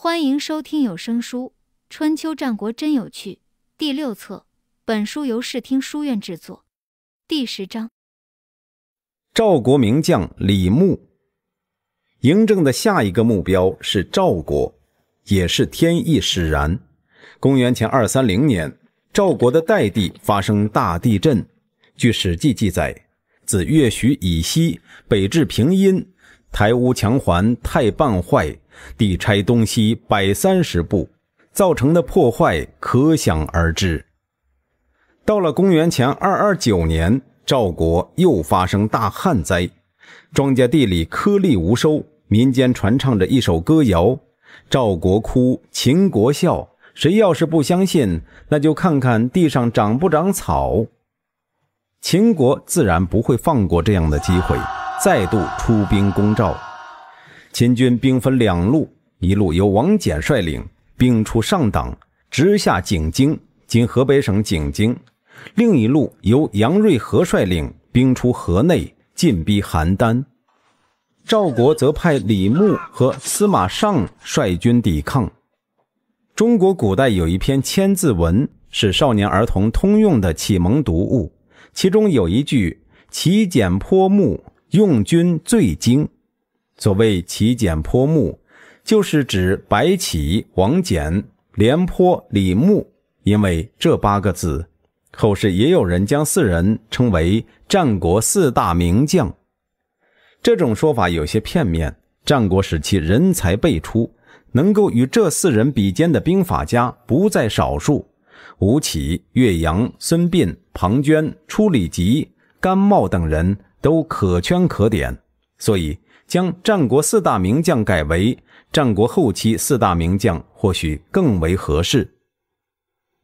欢迎收听有声书《春秋战国真有趣》第六册。本书由视听书院制作。第十章：赵国名将李牧。嬴政的下一个目标是赵国，也是天意使然。公元前二三零年，赵国的代地发生大地震。据《史记》记载，自越徐以西，北至平阴。台屋墙环太半坏，地拆东西百三十步，造成的破坏可想而知。到了公元前二二九年，赵国又发生大旱灾，庄稼地里颗粒无收，民间传唱着一首歌谣：“赵国哭，秦国笑，谁要是不相信，那就看看地上长不长草。”秦国自然不会放过这样的机会。再度出兵攻赵，秦军兵分两路，一路由王翦率领，兵出上党，直下井京（今河北省井京）；另一路由杨瑞和率领，兵出河内，进逼邯郸。赵国则派李牧和司马尚率军抵抗。中国古代有一篇《千字文》，是少年儿童通用的启蒙读物，其中有一句“其简颇牧”。用军最精，所谓“起简颇木”，就是指白起、王翦、廉颇、李牧。因为这八个字，后世也有人将四人称为战国四大名将。这种说法有些片面。战国时期人才辈出，能够与这四人比肩的兵法家不在少数。吴起、岳阳、孙膑、庞涓、出里吉、甘茂等人。都可圈可点，所以将战国四大名将改为战国后期四大名将，或许更为合适。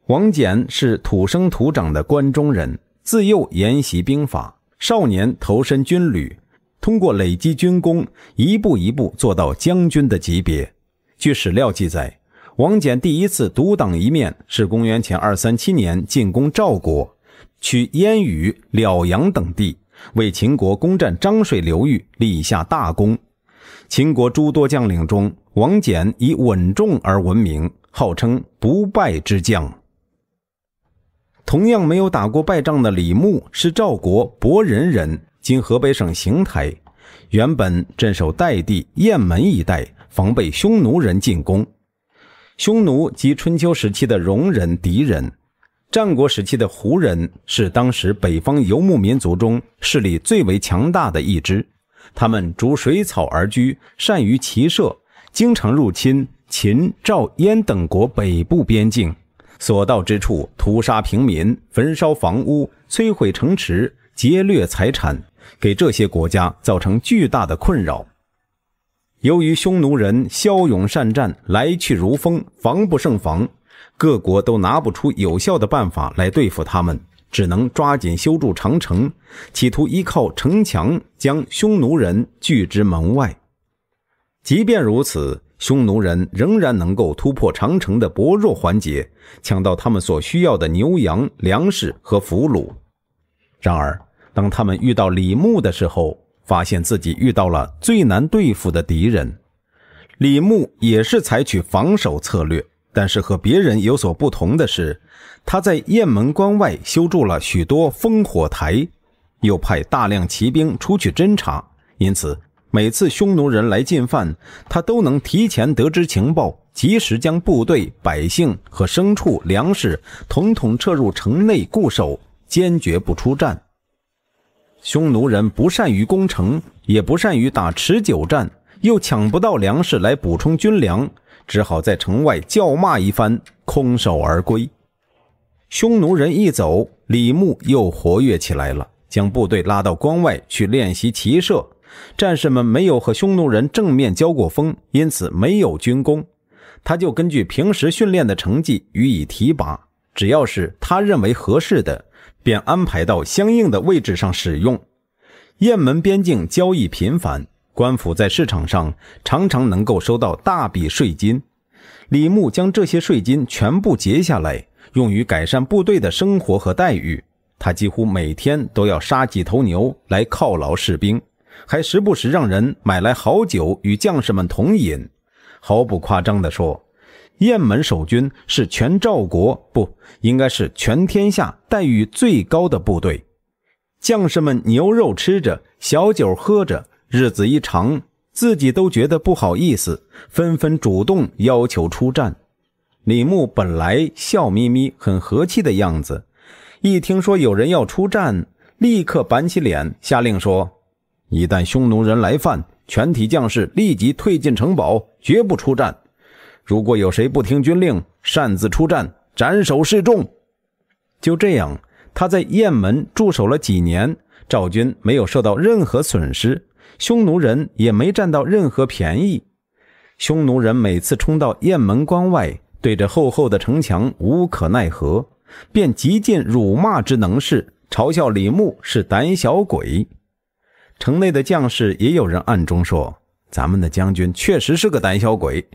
王翦是土生土长的关中人，自幼研习兵法，少年投身军旅，通过累积军功，一步一步做到将军的级别。据史料记载，王翦第一次独当一面是公元前二三七年进攻赵国，取燕、雨、辽阳等地。为秦国攻占漳水流域立下大功。秦国诸多将领中，王翦以稳重而闻名，号称不败之将。同样没有打过败仗的李牧是赵国博人，人今河北省邢台，原本镇守代地雁门一带，防备匈奴人进攻。匈奴即春秋时期的戎人、敌人。战国时期的胡人是当时北方游牧民族中势力最为强大的一支，他们逐水草而居，善于骑射，经常入侵秦、赵、燕等国北部边境，所到之处屠杀平民、焚烧房屋、摧毁城池、劫掠财产，给这些国家造成巨大的困扰。由于匈奴人骁勇善战，来去如风，防不胜防。各国都拿不出有效的办法来对付他们，只能抓紧修筑长城，企图依靠城墙将匈奴人拒之门外。即便如此，匈奴人仍然能够突破长城的薄弱环节，抢到他们所需要的牛羊、粮食和俘虏。然而，当他们遇到李牧的时候，发现自己遇到了最难对付的敌人。李牧也是采取防守策略。但是和别人有所不同的是，他在雁门关外修筑了许多烽火台，又派大量骑兵出去侦察，因此每次匈奴人来进犯，他都能提前得知情报，及时将部队、百姓和牲畜、粮食统统撤入城内固守，坚决不出战。匈奴人不善于攻城，也不善于打持久战，又抢不到粮食来补充军粮。只好在城外叫骂一番，空手而归。匈奴人一走，李牧又活跃起来了，将部队拉到关外去练习骑射。战士们没有和匈奴人正面交过锋，因此没有军功，他就根据平时训练的成绩予以提拔，只要是他认为合适的，便安排到相应的位置上使用。雁门边境交易频繁。官府在市场上常常能够收到大笔税金，李牧将这些税金全部截下来，用于改善部队的生活和待遇。他几乎每天都要杀几头牛来犒劳士兵，还时不时让人买来好酒与将士们同饮。毫不夸张地说，雁门守军是全赵国不，应该是全天下待遇最高的部队。将士们牛肉吃着，小酒喝着。日子一长，自己都觉得不好意思，纷纷主动要求出战。李牧本来笑眯眯、很和气的样子，一听说有人要出战，立刻板起脸，下令说：“一旦匈奴人来犯，全体将士立即退进城堡，绝不出战。如果有谁不听军令，擅自出战，斩首示众。”就这样，他在雁门驻守了几年，赵军没有受到任何损失。匈奴人也没占到任何便宜。匈奴人每次冲到雁门关外，对着厚厚的城墙无可奈何，便极尽辱骂之能事，嘲笑李牧是胆小鬼。城内的将士也有人暗中说：“咱们的将军确实是个胆小鬼。”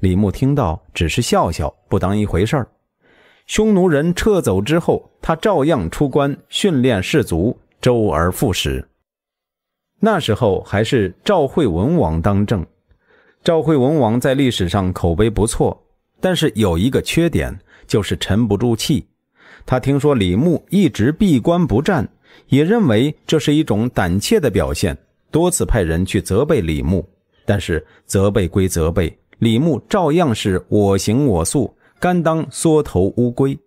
李牧听到，只是笑笑，不当一回事儿。匈奴人撤走之后，他照样出关训练士卒，周而复始。那时候还是赵惠文王当政，赵惠文王在历史上口碑不错，但是有一个缺点就是沉不住气。他听说李牧一直闭关不战，也认为这是一种胆怯的表现，多次派人去责备李牧。但是责备归责备，李牧照样是我行我素，甘当缩头乌龟。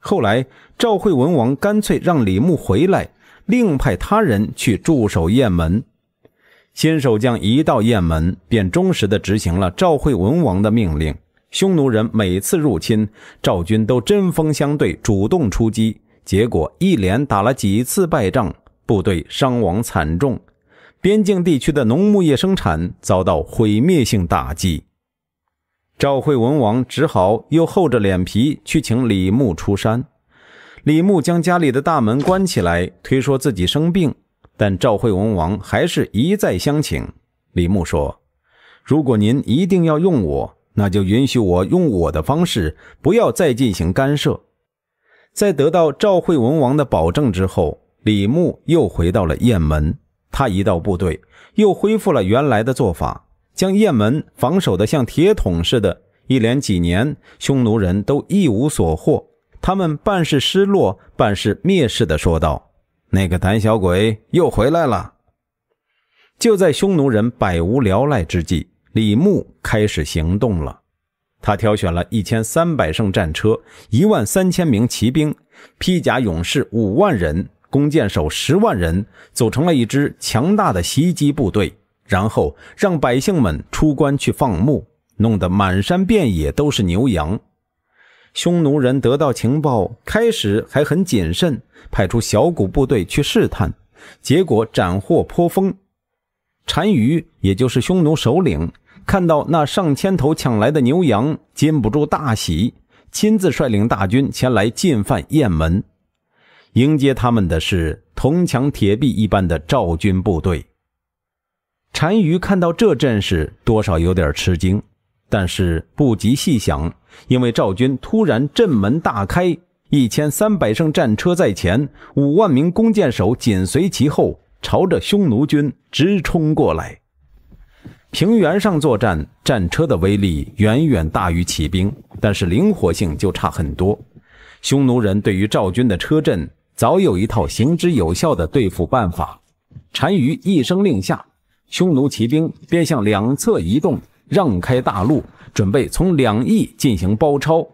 后来赵惠文王干脆让李牧回来。另派他人去驻守雁门，新守将一到雁门，便忠实地执行了赵惠文王的命令。匈奴人每次入侵，赵军都针锋相对，主动出击，结果一连打了几次败仗，部队伤亡惨重，边境地区的农牧业生产遭到毁灭性打击。赵惠文王只好又厚着脸皮去请李牧出山。李牧将家里的大门关起来，推说自己生病，但赵惠文王还是一再相请。李牧说：“如果您一定要用我，那就允许我用我的方式，不要再进行干涉。”在得到赵惠文王的保证之后，李牧又回到了雁门。他一到部队，又恢复了原来的做法，将雁门防守的像铁桶似的。一连几年，匈奴人都一无所获。他们半是失落，半是蔑视的说道：“那个胆小鬼又回来了。”就在匈奴人百无聊赖之际，李牧开始行动了。他挑选了一千三百乘战车，一万三千名骑兵，披甲勇士五万人，弓箭手十万人，组成了一支强大的袭击部队。然后让百姓们出关去放牧，弄得满山遍野都是牛羊。匈奴人得到情报，开始还很谨慎，派出小股部队去试探，结果斩获颇丰。单于，也就是匈奴首领，看到那上千头抢来的牛羊，禁不住大喜，亲自率领大军前来进犯雁门。迎接他们的是铜墙铁壁一般的赵军部队。单于看到这阵势，多少有点吃惊。但是不及细想，因为赵军突然阵门大开，一千三百乘战车在前，五万名弓箭手紧随其后，朝着匈奴军直冲过来。平原上作战，战车的威力远远大于骑兵，但是灵活性就差很多。匈奴人对于赵军的车阵早有一套行之有效的对付办法。单于一声令下，匈奴骑兵便向两侧移动。让开大路，准备从两翼进行包抄。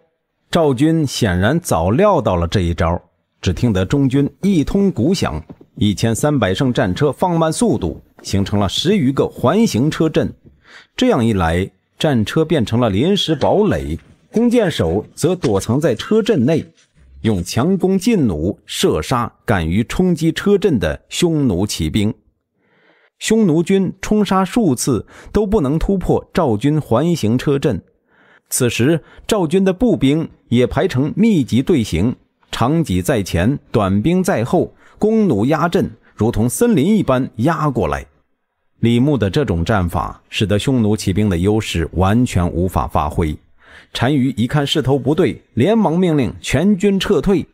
赵军显然早料到了这一招。只听得中军一通鼓响，一千三百乘战车放慢速度，形成了十余个环形车阵。这样一来，战车变成了临时堡垒，弓箭手则躲藏在车阵内，用强弓劲弩射杀敢于冲击车阵的匈奴骑兵。匈奴军冲杀数次都不能突破赵军环形车阵，此时赵军的步兵也排成密集队形，长戟在前，短兵在后，弓弩压阵，如同森林一般压过来。李牧的这种战法使得匈奴骑兵的优势完全无法发挥。单于一看势头不对，连忙命令全军撤退，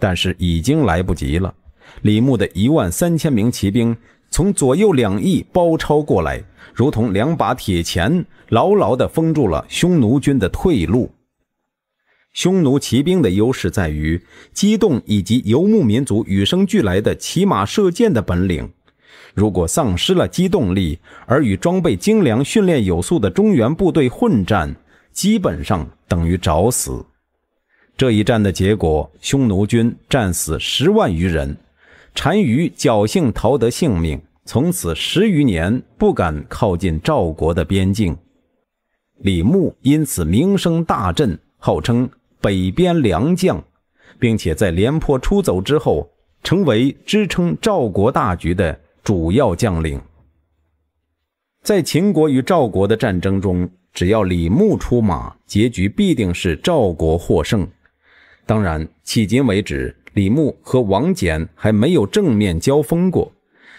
但是已经来不及了。李牧的一万三千名骑兵。从左右两翼包抄过来，如同两把铁钳，牢牢地封住了匈奴军的退路。匈奴骑兵的优势在于机动以及游牧民族与生俱来的骑马射箭的本领。如果丧失了机动力，而与装备精良、训练有素的中原部队混战，基本上等于找死。这一战的结果，匈奴军战死十万余人。单于侥幸逃得性命，从此十余年不敢靠近赵国的边境。李牧因此名声大振，号称北边良将，并且在廉颇出走之后，成为支撑赵国大局的主要将领。在秦国与赵国的战争中，只要李牧出马，结局必定是赵国获胜。当然，迄今为止。李牧和王翦还没有正面交锋过，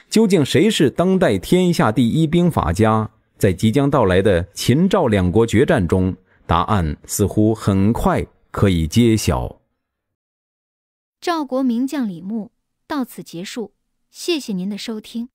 究竟谁是当代天下第一兵法家？在即将到来的秦赵两国决战中，答案似乎很快可以揭晓。赵国名将李牧到此结束，谢谢您的收听。